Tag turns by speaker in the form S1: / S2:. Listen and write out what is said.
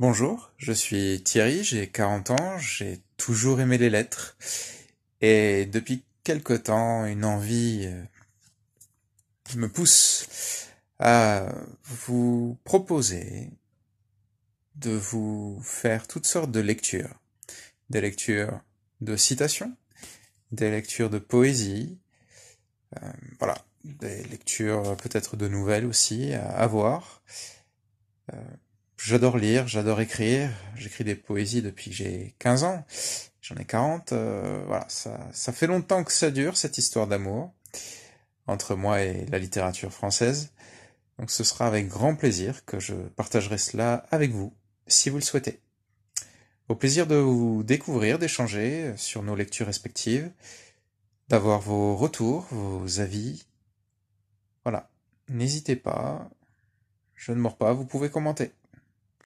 S1: Bonjour, je suis Thierry, j'ai 40 ans, j'ai toujours aimé les lettres et depuis quelque temps une envie euh, me pousse à vous proposer de vous faire toutes sortes de lectures. Des lectures de citations, des lectures de poésie, euh, voilà, des lectures peut-être de nouvelles aussi à, voir. Euh, J'adore lire, j'adore écrire. J'écris des poésies depuis que j'ai 15 ans. J'en ai 40. Euh, voilà, ça, ça fait longtemps que ça dure, cette histoire d'amour entre moi et la littérature française. Donc ce sera avec grand plaisir que je partagerai cela avec vous, si vous le souhaitez. Au plaisir de vous découvrir, d'échanger sur nos lectures respectives, d'avoir vos retours, vos avis. Voilà, n'hésitez pas, je ne mords pas, vous pouvez commenter.